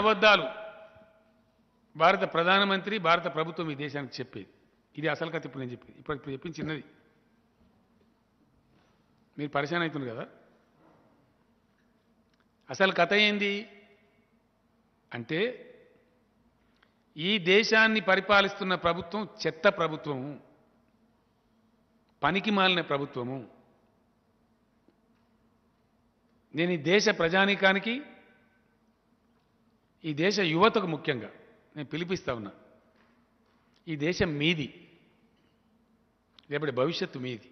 అబద్ధాలు భారత ప్రధానమంత్రి భారత ప్రభుత్వం ఈ దేశానికి చెప్పేది ఇది అసలు కథ ఇప్పుడు నేను చెప్పేది ఇప్పుడు ఇప్పుడు చెప్పింది చిన్నది మీరు పరిశాన్ అవుతున్నారు కదా అసలు కథ ఏంది అంటే ఈ దేశాన్ని పరిపాలిస్తున్న ప్రభుత్వం చెత్త ప్రభుత్వము పనికి మాలిన ప్రభుత్వము నేను ఈ దేశ ప్రజానీకానికి ఈ దేశ యువతకు ముఖ్యంగా నేను పిలిపిస్తా ఉన్నా ఈ దేశం మీది రేపటి భవిష్యత్తు మీది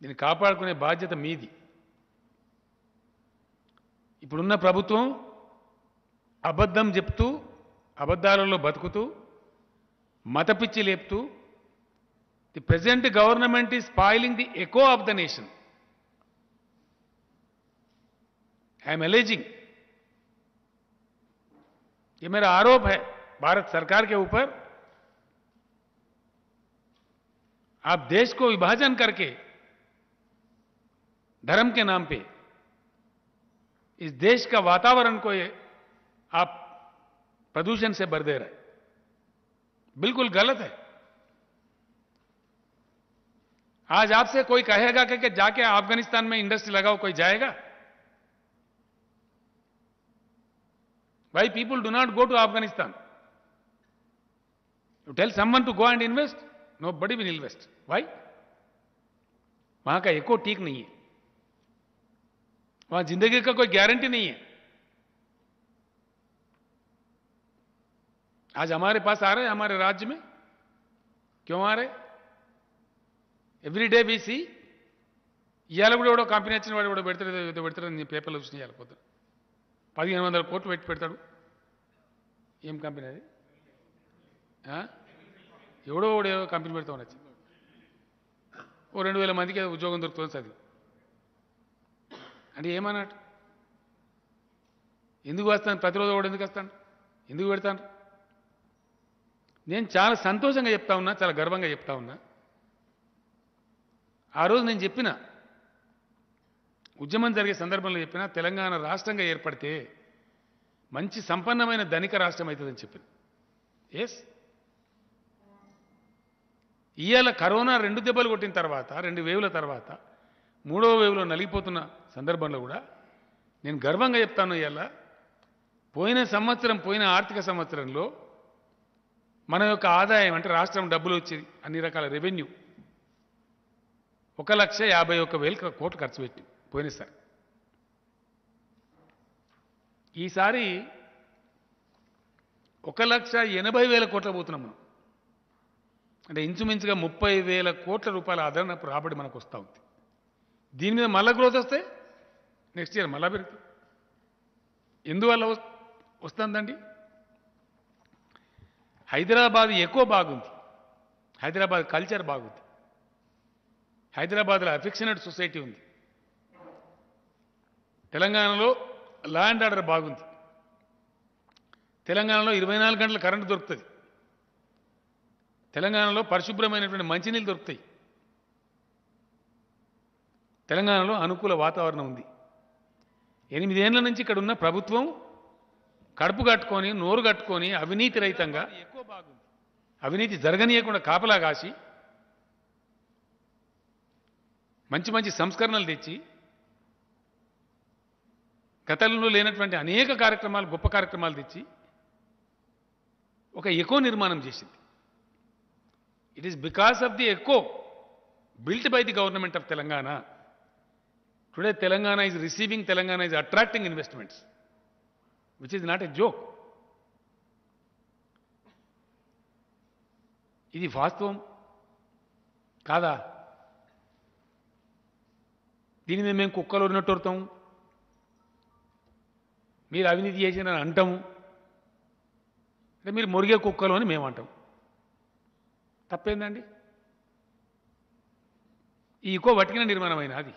దీన్ని కాపాడుకునే బాధ్యత మీది ఇప్పుడున్న ప్రభుత్వం అబద్ధం చెప్తూ అబద్ధాలలో బతుకుతూ మతపిచ్చి లేపుతూ the present government is spoiling the echo of the nation I'm alleging ये मेरा आरोप है भारत सरकार के ऊपर आप देश को विभाजन करके धर्म के नाम पे इस देश का वातावरण को ये आप प्रदूषण से भर दे रहे बिल्कुल गलत है आज आपसे कोई कहेगा कि, कि जाके अफगानिस्तान में इंडस्ट्री लगाओ कोई जाएगा Why people do not go to Afghanistan? You tell someone to go and invest, nobody will invest. Why? वहां का एको ठीक नहीं है वहां जिंदगी का कोई गारंटी नहीं है आज हमारे पास आ रहे हैं हमारे राज्य में क्यों आ रहे ఎవ్రీ డే బీసీ ఇవాళ కూడా ఎవడో కంపెనీ వచ్చిన వాడు కూడా పెడతాడు పెడతాడు నీ పేపర్లో చూసిన ఇవాళ పోతాడు పదిహేను వందల కోట్లు పెట్టి పెడతాడు ఏం కంపెనీ అది ఎవడో ఎవడో కంపెనీ పెడతా ఉండొచ్చు ఓ రెండు వేల మందికి ఉద్యోగం దొరుకుతుంది అది అంటే ఏమన్నట్టు ఎందుకు వస్తాను ప్రతిరోజు ఒకడు ఎందుకు వస్తాను ఎందుకు పెడతాను నేను చాలా సంతోషంగా చెప్తా ఉన్నా చాలా గర్వంగా చెప్తా ఉన్నా ఆ రోజు నేను చెప్పిన ఉద్యమం జరిగే సందర్భంలో చెప్పిన తెలంగాణ రాష్ట్రంగా ఏర్పడితే మంచి సంపన్నమైన ధనిక రాష్ట్రం అవుతుందని చెప్పింది ఎస్ ఇవాళ కరోనా రెండు దెబ్బలు కొట్టిన తర్వాత రెండు వేవుల తర్వాత మూడవ వేవులో నలిగిపోతున్న సందర్భంలో కూడా నేను గర్వంగా చెప్తాను ఇవాళ పోయిన సంవత్సరం పోయిన ఆర్థిక సంవత్సరంలో మన యొక్క ఆదాయం అంటే రాష్ట్రం డబ్బులు వచ్చేది అన్ని రకాల రెవెన్యూ ఒక లక్ష యాభై ఒక్క వేలు కోట్లు ఖర్చు పెట్టి పోయినసారి ఈసారి ఒక లక్ష ఎనభై వేల కోట్లు పోతున్నాం మనం అంటే ఇంచుమించుగా ముప్పై వేల కోట్ల రూపాయల ఆదరణ రాబడి మనకు వస్తూ ఉంది దీని మీద మళ్ళా గ్రోత్ వస్తే నెక్స్ట్ ఇయర్ మళ్ళా పెరుగుతుంది ఎందువల్ల వస్తుందండి హైదరాబాద్ ఎక్కువ బాగుంది హైదరాబాద్ కల్చర్ బాగుంది హైదరాబాద్లో అఫెక్షనేట్ సొసైటీ ఉంది తెలంగాణలో లా అండ్ ఆర్డర్ బాగుంది తెలంగాణలో ఇరవై నాలుగు గంటల కరెంటు దొరుకుతుంది తెలంగాణలో పరిశుభ్రమైనటువంటి మంచినీళ్ళు దొరుకుతాయి తెలంగాణలో అనుకూల వాతావరణం ఉంది ఎనిమిదేళ్ల నుంచి ఇక్కడ ఉన్న ప్రభుత్వం కడుపు కట్టుకొని నోరు కట్టుకొని అవినీతి రహితంగా అవినీతి జరగనీయకుండా కాపలా కాసి మంచి మంచి సంస్కరణలు తెచ్చి గతంలో లేనటువంటి అనేక కార్యక్రమాలు గొప్ప కార్యక్రమాలు తెచ్చి ఒక ఎకో నిర్మాణం చేసింది it is because of the echo built by the government of Telangana today Telangana is receiving Telangana is attracting investments which is not a joke ఇది వాస్తవం కాదా దీని మేము కుక్కలు ఉన్నట్టు మీరు అవినీతి చేసిన అంటాము అంటే మీరు మురిగే కుక్కలు అని మేము అంటాం తప్పేందండి ఈ కో వటికిన నిర్మాణమైన అది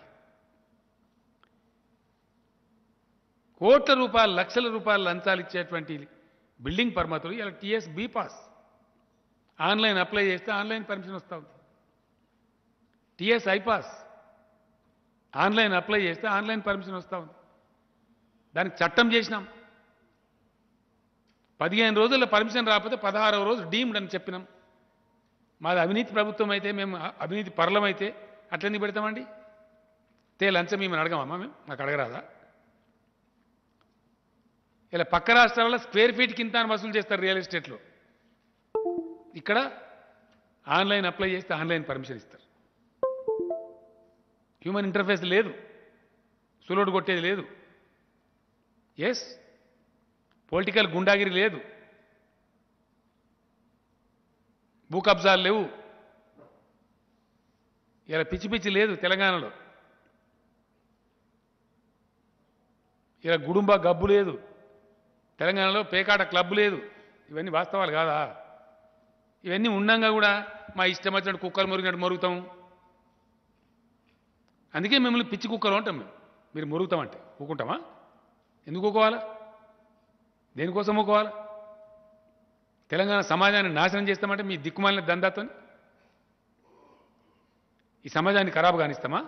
కోట్ల రూపాయలు లక్షల రూపాయలు లంచాలు ఇచ్చేటువంటి బిల్డింగ్ పర్మతులు ఇలా టీఎస్ పాస్ ఆన్లైన్ అప్లై చేస్తే ఆన్లైన్ పర్మిషన్ వస్తూ ఉంది టీఎస్ ఐపాస్ ఆన్లైన్ అప్లై చేస్తే ఆన్లైన్ పర్మిషన్ వస్తూ ఉంది దానికి చట్టం చేసినాం పదిహేను రోజుల్లో పర్మిషన్ రాకపోతే పదహారవ రోజు డీమ్డ్ అని చెప్పినాం మాది అవినీతి ప్రభుత్వం అయితే మేము అవినీతి పరలం అయితే అట్లెందుకు పెడతామండి తే లంచం మేము అడగమమ్మా మేము మాకు అడగరాదా ఇలా పక్క రాష్ట్రాల్లో స్క్వేర్ ఫీట్ కింద వసూలు చేస్తారు రియల్ ఎస్టేట్లో ఇక్కడ ఆన్లైన్ అప్లై చేస్తే ఆన్లైన్ పర్మిషన్ ఇస్తారు హ్యూమన్ ఇంటర్ఫేస్ లేదు సులోడు కొట్టేది లేదు ఎస్ పొలిటికల్ గుండాగిరి లేదు భూ కబ్జాలు లేవు ఇలా పిచ్చి పిచ్చి లేదు తెలంగాణలో ఇలా గుడుంబ గబ్బు లేదు తెలంగాణలో పేకాట క్లబ్ లేదు ఇవన్నీ వాస్తవాలు కాదా ఇవన్నీ ఉండంగా కూడా మా ఇష్టం వచ్చినట్టు కుక్కలు మురిగినట్టు మరుగుతాం అందుకే మిమ్మల్ని పిచ్చి కుక్కలు ఉంటాం మేము మీరు మురుగుతామంటే ఊకుంటామా ఎందుకు ఒకోవాలి దేనికోసం ఒకోవాలి తెలంగాణ సమాజాన్ని నాశనం చేస్తామంటే మీ దిక్కుమాలిన దందాతో ఈ సమాజాన్ని ఖరాబ్ కానిస్తామా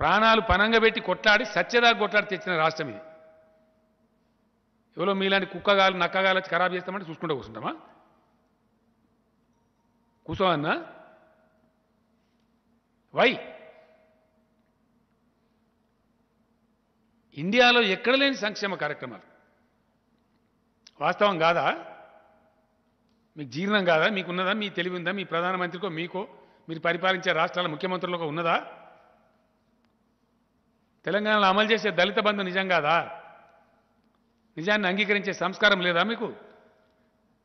ప్రాణాలు పనంగా పెట్టి కొట్లాడి సత్యదాకా కొట్లాడి తెచ్చిన రాష్ట్రం ఇది ఎవరో మీలాంటి నక్క కాలు వచ్చి ఖరాబ్ చేస్తామంటే చూసుకుంటూ కూర్చుంటామా కూర్చోవన్నా వై ఇండియాలో ఎక్కడ లేని సంక్షేమ కార్యక్రమాలు వాస్తవం కాదా మీకు జీర్ణం కాదా మీకు ఉన్నదా మీ తెలివి ఉందా మీ ప్రధానమంత్రికో మీకో మీరు పరిపాలించే రాష్ట్రాల ముఖ్యమంత్రులకు ఉన్నదా తెలంగాణలో అమలు చేసే దళిత బంధు నిజం కాదా నిజాన్ని అంగీకరించే సంస్కారం లేదా మీకు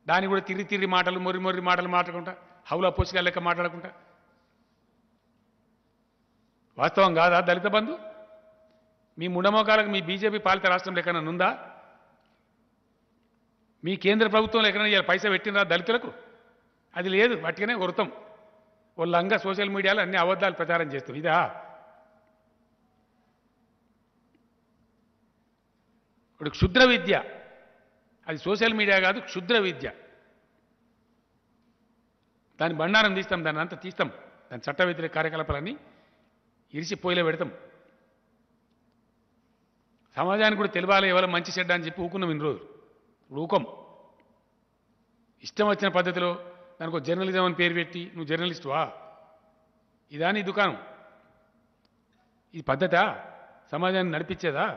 దాన్ని కూడా తిరిగి తిరిగి మాటలు మొర్రి మొర్రి మాటలు మాట్లాడుకుంటా హౌలా పోసుకెళ్ళక లెక్క మాట్లాడకుండా వాస్తవం కాదా దళిత బంధు మీ ముండమోకాలకు మీ బీజేపీ పాలిత రాష్ట్రంలో ఎక్కడైనా ఉందా మీ కేంద్ర ప్రభుత్వంలో ఎక్కడైనా పైసా పెట్టినరా దళితులకు అది లేదు వాటికనే వృతం వాళ్ళంగా సోషల్ మీడియాలో అన్ని అబద్ధాలు ప్రచారం చేస్తాం ఇదా ఇప్పుడు క్షుద్ర విద్య అది సోషల్ మీడియా కాదు క్షుద్ర విద్య దాని బండారం తీస్తాం దాన్ని అంతా తీస్తాం దాని చట్ట వ్యతిరేక కార్యకలాపాలన్నీ ఇరిసి పోయిలో పెడతాం సమాజానికి కూడా తెలియాలి ఎవరో మంచి చెడ్డ అని చెప్పి ఊకున్నాం ఇన్ని రోజులు ఊకం ఇష్టం వచ్చిన పద్ధతిలో దానికి ఒక జర్నలిజం అని పేరు పెట్టి నువ్వు వా ఇదా నీ దుకాణం ఈ పద్ధత సమాజాన్ని నడిపించేదా